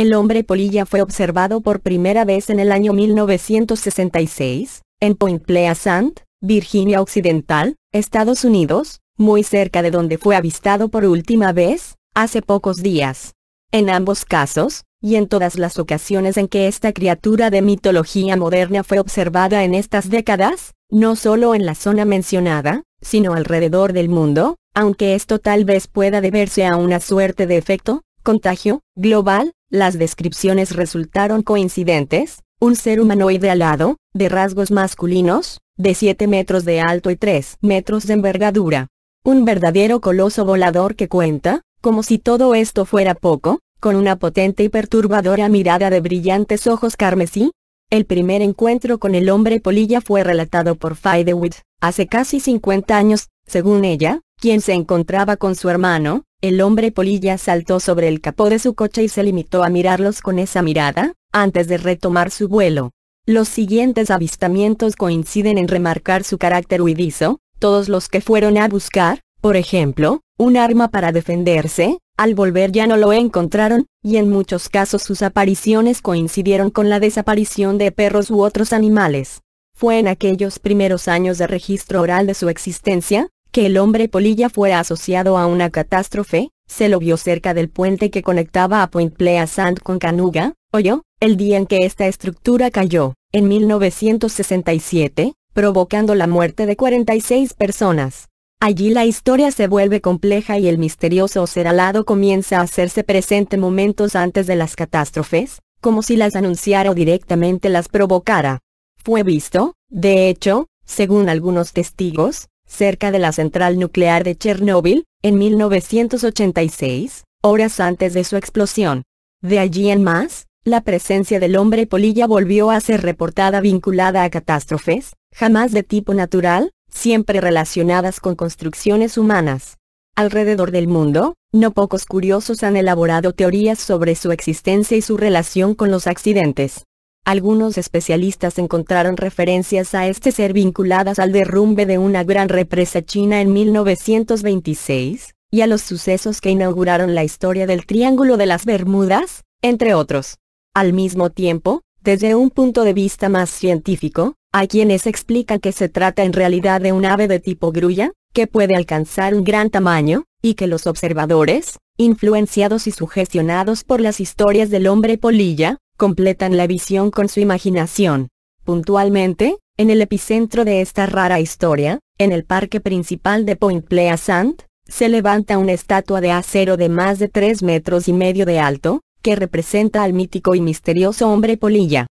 El hombre polilla fue observado por primera vez en el año 1966, en Point Pleasant, Virginia Occidental, Estados Unidos, muy cerca de donde fue avistado por última vez, hace pocos días. En ambos casos, y en todas las ocasiones en que esta criatura de mitología moderna fue observada en estas décadas, no solo en la zona mencionada, sino alrededor del mundo, aunque esto tal vez pueda deberse a una suerte de efecto, contagio, global, las descripciones resultaron coincidentes, un ser humanoide alado, de rasgos masculinos, de 7 metros de alto y 3 metros de envergadura. Un verdadero coloso volador que cuenta, como si todo esto fuera poco, con una potente y perturbadora mirada de brillantes ojos carmesí. El primer encuentro con el hombre polilla fue relatado por Fidewit, hace casi 50 años, según ella, quien se encontraba con su hermano, el hombre polilla saltó sobre el capó de su coche y se limitó a mirarlos con esa mirada, antes de retomar su vuelo. Los siguientes avistamientos coinciden en remarcar su carácter huidizo, todos los que fueron a buscar, por ejemplo, un arma para defenderse, al volver ya no lo encontraron, y en muchos casos sus apariciones coincidieron con la desaparición de perros u otros animales. Fue en aquellos primeros años de registro oral de su existencia, que el hombre polilla fuera asociado a una catástrofe, se lo vio cerca del puente que conectaba a Point Pleasant con Canuga, oyó, el día en que esta estructura cayó, en 1967, provocando la muerte de 46 personas. Allí la historia se vuelve compleja y el misterioso ser alado comienza a hacerse presente momentos antes de las catástrofes, como si las anunciara o directamente las provocara. Fue visto, de hecho, según algunos testigos, cerca de la central nuclear de Chernóbil, en 1986, horas antes de su explosión. De allí en más, la presencia del hombre polilla volvió a ser reportada vinculada a catástrofes, jamás de tipo natural, siempre relacionadas con construcciones humanas. Alrededor del mundo, no pocos curiosos han elaborado teorías sobre su existencia y su relación con los accidentes. Algunos especialistas encontraron referencias a este ser vinculadas al derrumbe de una gran represa china en 1926, y a los sucesos que inauguraron la historia del Triángulo de las Bermudas, entre otros. Al mismo tiempo, desde un punto de vista más científico, hay quienes explican que se trata en realidad de un ave de tipo grulla, que puede alcanzar un gran tamaño, y que los observadores, influenciados y sugestionados por las historias del hombre polilla, completan la visión con su imaginación. Puntualmente, en el epicentro de esta rara historia, en el parque principal de Point Pleasant, se levanta una estatua de acero de más de tres metros y medio de alto, que representa al mítico y misterioso hombre polilla.